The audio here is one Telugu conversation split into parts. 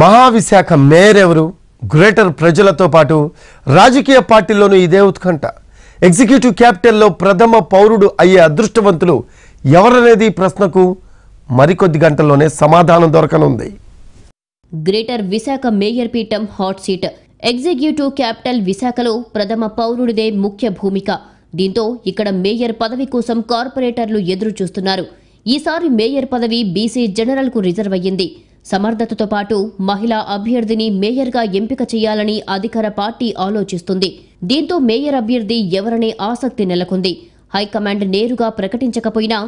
మహావిశాఖ మేయర్ ఎవరు గ్రేటర్ ప్రజలతో పాటు రాజకీయ పార్టీల్లోనూ ఇదే ఉత్కంఠ ఎగ్జిక్యూటివ్ క్యాపిటల్లో ప్రథమ పౌరుడు అయ్యే అదృష్టవంతులు ఎవరనేది ప్రశ్నకు మరికొద్ది గంటల్లోనే సమాధానం దొరకనుంది గ్రేటర్ విశాఖ మేయర్ పీఠం హాట్ సీట్ ఎగ్జిక్యూటివ్ క్యాపిటల్ విశాఖలో ప్రథమ పౌరుడిదే ముఖ్య భూమిక దీంతో ఇక్కడ మేయర్ పదవి కోసం కార్పొరేటర్లు ఎదురు చూస్తున్నారు ఈసారి మేయర్ పదవి బీసీ జనరల్కు రిజర్వ్ అయ్యింది సమర్థతతో పాటు మహిళా అభ్యర్థిని మేయర్గా ఎంపిక చేయాలని అధికార పార్టీ ఆలోచిస్తుంది దీంతో మేయర్ అభ్యర్థి ఎవరనే ఆసక్తి నెలకొంది హైకమాండ్ నేరుగా ప్రకటించకపోయినా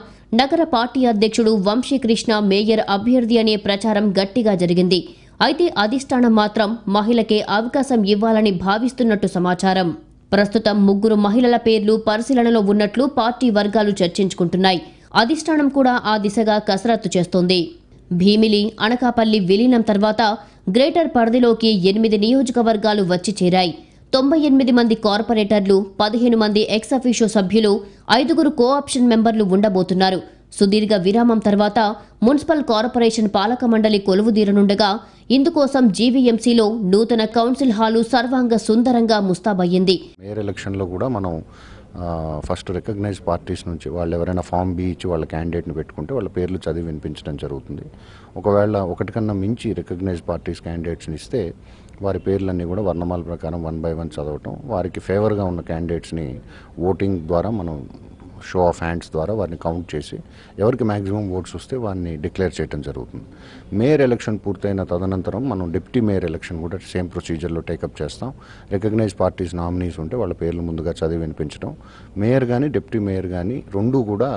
నగర పార్టీ అధ్యక్షుడు వంశీకృష్ణ మేయర్ అభ్యర్థి అనే ప్రచారం గట్టిగా జరిగింది అయితే అధిష్టానం మాత్రం మహిళకే అవకాశం ఇవ్వాలని భావిస్తున్నట్టు సమాచారం ప్రస్తుతం ముగ్గురు మహిళల పేర్లు పరిశీలనలో ఉన్నట్లు పార్టీ వర్గాలు చర్చించుకుంటున్నాయి అధిష్టానం కూడా ఆ దిశగా కసరత్తు చేస్తోంది భీమిలి అనకాపల్లి విలీనం తర్వాత గ్రేటర్ పరిధిలోకి ఎనిమిది నియోజకవర్గాలు వచ్చి చేరాయి తొంభై ఎనిమిది మంది కార్పొరేటర్లు పదిహేను మంది ఎక్సఫీషో సభ్యులు ఐదుగురు కోఆప్షన్ మెంబర్లు ఉండబోతున్నారు సుదీర్ఘ విరామం తర్వాత మున్సిపల్ కార్పొరేషన్ పాలక మండలి కొలువుదీరనుండగా ఇందుకోసం జీవీఎంసీలో నూతన కౌన్సిల్ హాలు సర్వాంగ సుందరంగా ముస్తాబయ్యింది మేయర్ ఎలక్షన్లో కూడా మనం ఫస్ట్ రికగ్నైజ్ పార్టీస్ నుంచి వాళ్ళు ఎవరైనా ఫామ్ బి ఇచ్చి వాళ్ళ క్యాండిడేట్ని పెట్టుకుంటే వాళ్ళ పేర్లు చదివి వినిపించడం జరుగుతుంది ఒకవేళ ఒకటికన్నా మించి రికగ్నైజ్ పార్టీస్ క్యాండిడేట్స్ని ఇస్తే వారి పేర్లన్నీ కూడా వర్ణమాల ప్రకారం వన్ బై వన్ చదవటం వారికి ఫేవర్గా ఉన్న క్యాండిడేట్స్ని ఓటింగ్ ద్వారా మనం షో ఆఫ్ హ్యాండ్స్ ద్వారా వారిని కౌంట్ చేసి ఎవరికి మ్యాక్సిమం ఓట్స్ వస్తే వారిని డిక్లేర్ చేయడం జరుగుతుంది మేయర్ ఎలక్షన్ పూర్తయిన తదనంతరం మనం డిప్యూటీ మేయర్ ఎలక్షన్ కూడా సేమ్ ప్రొసీజర్లో టేకప్ చేస్తాం రికగ్నైజ్ పార్టీస్ నామినీస్ ఉంటే వాళ్ళ పేర్లు ముందుగా చదివి వినిపించడం మేయర్ కానీ డిప్యూటీ మేయర్ కానీ రెండూ కూడా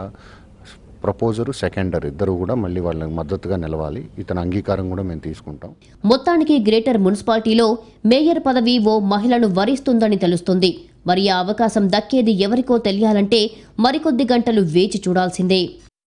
ప్రపోజరు సెకండర్ ఇద్దరు కూడా మళ్ళీ వాళ్ళకి మద్దతుగా నిలవాలి ఇతని అంగీకారం కూడా మేము తీసుకుంటాం మొత్తానికి గ్రేటర్ మున్సిపాలిటీలో మేయర్ పదవి ఓ మహిళను వరిస్తుందని తెలుస్తుంది మరి ఆ అవకాశం దక్కేది ఎవరికో తెలియాలంటే మరికొద్ది గంటలు వేచి చూడాల్సిందే